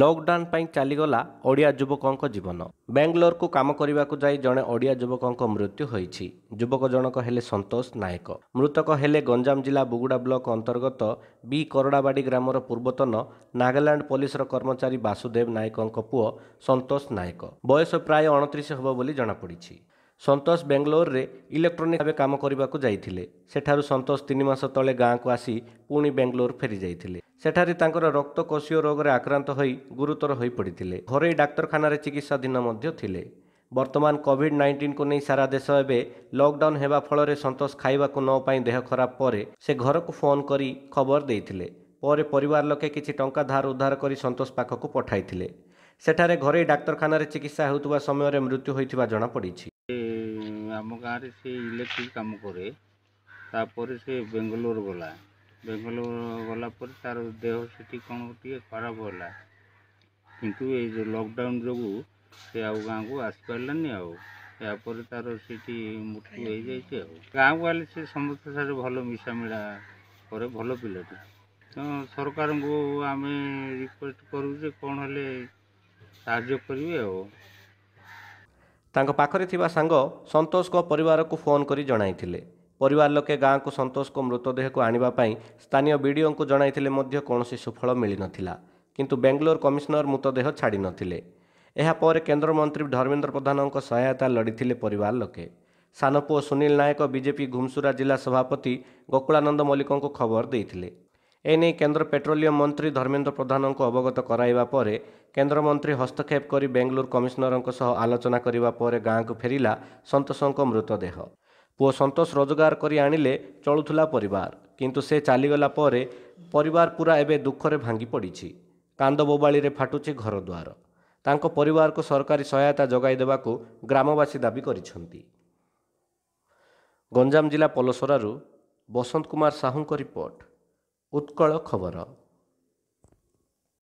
lockdown ପାଇଁ ଚାଲିଗଲା ଓଡ଼ିଆ ଯୁବକଙ୍କ ଜୀବନ ବେଙ୍ଗଲୋରକୁ କାମ କରିବାକୁ ଯାଇ ଜଣେ ଓଡ଼ିଆ ଯୁବକଙ୍କ ମୃତ୍ୟୁ ହୋଇଛି ଯୁବକ ଜଣକ ହେଲେ ସନ୍ତୋଷ ନାୟକ ମୃତକ ହେଲେ ଗଞ୍ଜାମ ଜିଲ୍ଲା ବୁଗୁଡ଼ା ବ୍ଲକ ଅନ୍ତର୍ଗତ ବି କରଡ଼ାବାଡ଼ି ଗ୍ରାମର ପୂର୍ବତନ ନାଗାଲାଣ୍ଡ ପୋଲିସର କର୍ମଚାରୀ ବାସୁଦେବ ନାୟକଙ୍କ ପୁଅ ସନ୍ତୋଷ ନାୟକ ବୟସ ପ୍ରାୟ ଅଣତିରିଶ ହେବ ବୋଲି ଜଣାପଡ଼ିଛି ସନ୍ତୋଷ ବେଙ୍ଗଲୋରରେ ଇଲେକ୍ଟ୍ରୋନିକ୍ ଭାବେ କାମ କରିବାକୁ ଯାଇଥିଲେ ସେଠାରୁ ସନ୍ତୋଷ ତିନି ମାସ ତଳେ ଗାଁକୁ ଆସି ପୁଣି ବେଙ୍ଗଲୋର ଫେରିଯାଇଥିଲେ ସେଠାରେ ତାଙ୍କର ରକ୍ତକୋଷୀୟ ରୋଗରେ ଆକ୍ରାନ୍ତ ହୋଇ ଗୁରୁତର ହୋଇପଡ଼ିଥିଲେ ଘରୋଇ ଡାକ୍ତରଖାନାରେ ଚିକିତ୍ସାଧୀନ ମଧ୍ୟ ଥିଲେ ବର୍ତ୍ତମାନ କୋଭିଡ୍ ନାଇଣ୍ଟିନ୍କୁ ନେଇ ସାରା ଦେଶ ଏବେ ଲକଡାଉନ୍ ହେବା ଫଳରେ ସନ୍ତୋଷ ଖାଇବାକୁ ନ ପାଇଁ ଦେହ ଖରାପ ପରେ ସେ ଘରକୁ ଫୋନ୍ କରି ଖବର ଦେଇଥିଲେ ପରେ ପରିବାର ଲୋକେ କିଛି ଟଙ୍କା ଧାର ଉଦ୍ଧାର କରି ସନ୍ତୋଷ ପାଖକୁ ପଠାଇଥିଲେ ସେଠାରେ ଘରୋଇ ଡାକ୍ତରଖାନାରେ ଚିକିତ୍ସା ହେଉଥିବା ସମୟରେ ମୃତ୍ୟୁ ହୋଇଥିବା ଜଣାପଡ଼ିଛି ଆମ ଗାଁରେ ସେ ଇଲେକ୍ଟ୍ରି କାମ କରେ ତା'ପରେ ସେ ବେଙ୍ଗଲୋର ଗଲା ବେଙ୍ଗଲୋର ଗଲା ପରେ ତା'ର ଦେହ ସେଠି କ'ଣ ଟିକେ ଖରାପ ହେଲା କିନ୍ତୁ ଏଇ ଯେଉଁ ଲକଡାଉନ୍ ଯୋଗୁଁ ସେ ଆଉ ଗାଁକୁ ଆସିପାରିଲାନି ଆଉ ଏହାପରେ ତା'ର ସେଠି ମୃତ୍ୟୁ ହେଇଯାଇଛି ଆଉ ଗାଁକୁ ଆଇଲେ ସେ ସମସ୍ତ ସାର ଭଲ ମିଶାମିଳା କରେ ଭଲ ପିଲାଟି ତ ସରକାରଙ୍କୁ ଆମେ ରିକ୍ୱେଷ୍ଟ କରୁ ଯେ କ'ଣ ହେଲେ ସାହାଯ୍ୟ କରିବେ ଆଉ ତାଙ୍କ ପାଖରେ ଥିବା ସାଙ୍ଗ ସନ୍ତୋଷଙ୍କ ପରିବାରକୁ ଫୋନ୍ କରି ଜଣାଇଥିଲେ ପରିବାର ଲୋକେ ଗାଁକୁ ସନ୍ତୋଷଙ୍କ ମୃତଦେହକୁ ଆଣିବା ପାଇଁ ସ୍ଥାନୀୟ ବିଡ଼ିଓଙ୍କୁ ଜଣାଇଥିଲେ ମଧ୍ୟ କୌଣସି ସୁଫଳ ମିଳିନଥିଲା କିନ୍ତୁ ବେଙ୍ଗାଲୋର କମିଶନର ମୃତଦେହ ଛାଡ଼ିନଥିଲେ ଏହାପରେ କେନ୍ଦ୍ରମନ୍ତ୍ରୀ ଧର୍ମେନ୍ଦ୍ର ପ୍ରଧାନଙ୍କ ସହାୟତା ଲଢ଼ିଥିଲେ ପରିବାର ଲୋକେ ସାନ ପୁଅ ସୁନୀଲ ନାୟକ ବିଜେପି ଘୁମସୁରା ଜିଲ୍ଲା ସଭାପତି ଗୋକୁଳାନନ୍ଦ ମଲ୍ଲିକଙ୍କୁ ଖବର ଦେଇଥିଲେ ଏ ନେଇ କେନ୍ଦ୍ର ପେଟ୍ରୋଲିୟମ୍ ମନ୍ତ୍ରୀ ଧର୍ମେନ୍ଦ୍ର ପ୍ରଧାନଙ୍କୁ ଅବଗତ କରାଇବା ପରେ କେନ୍ଦ୍ରମନ୍ତ୍ରୀ ହସ୍ତକ୍ଷେପ କରି ବେଙ୍ଗାଲୁରୁ କମିଶନରଙ୍କ ସହ ଆଲୋଚନା କରିବା ପରେ ଗାଁକୁ ଫେରିଲା ସନ୍ତୋଷଙ୍କ ମୃତଦେହ ପୁଅ ସନ୍ତୋଷ ରୋଜଗାର କରି ଆଣିଲେ ଚଳୁଥିଲା ପରିବାର କିନ୍ତୁ ସେ ଚାଲିଗଲା ପରେ ପରିବାର ପୁରା ଏବେ ଦୁଃଖରେ ଭାଙ୍ଗି ପଡ଼ିଛି କାନ୍ଦ ବୋବାଳିରେ ଫାଟୁଛି ଘରଦ୍ୱାର ତାଙ୍କ ପରିବାରକୁ ସରକାରୀ ସହାୟତା ଯୋଗାଇ ଦେବାକୁ ଗ୍ରାମବାସୀ ଦାବି କରିଛନ୍ତି ଗଞ୍ଜାମ ଜିଲ୍ଲା ପଲସରାରୁ ବସନ୍ତ କୁମାର ସାହୁଙ୍କ ରିପୋର୍ଟ उत्कल खबर